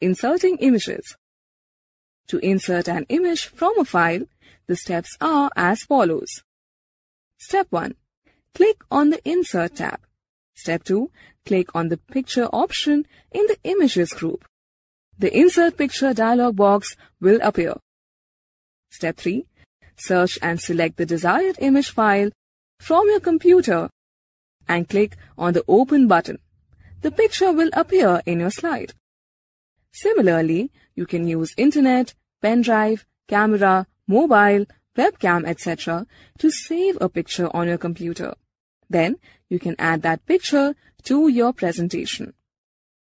Inserting images. To insert an image from a file, the steps are as follows. Step 1. Click on the Insert tab. Step 2. Click on the Picture option in the Images group. The Insert Picture dialog box will appear. Step 3. Search and select the desired image file from your computer and click on the Open button. The picture will appear in your slide. Similarly, you can use internet, pen drive, camera, mobile, webcam, etc. to save a picture on your computer. Then you can add that picture to your presentation.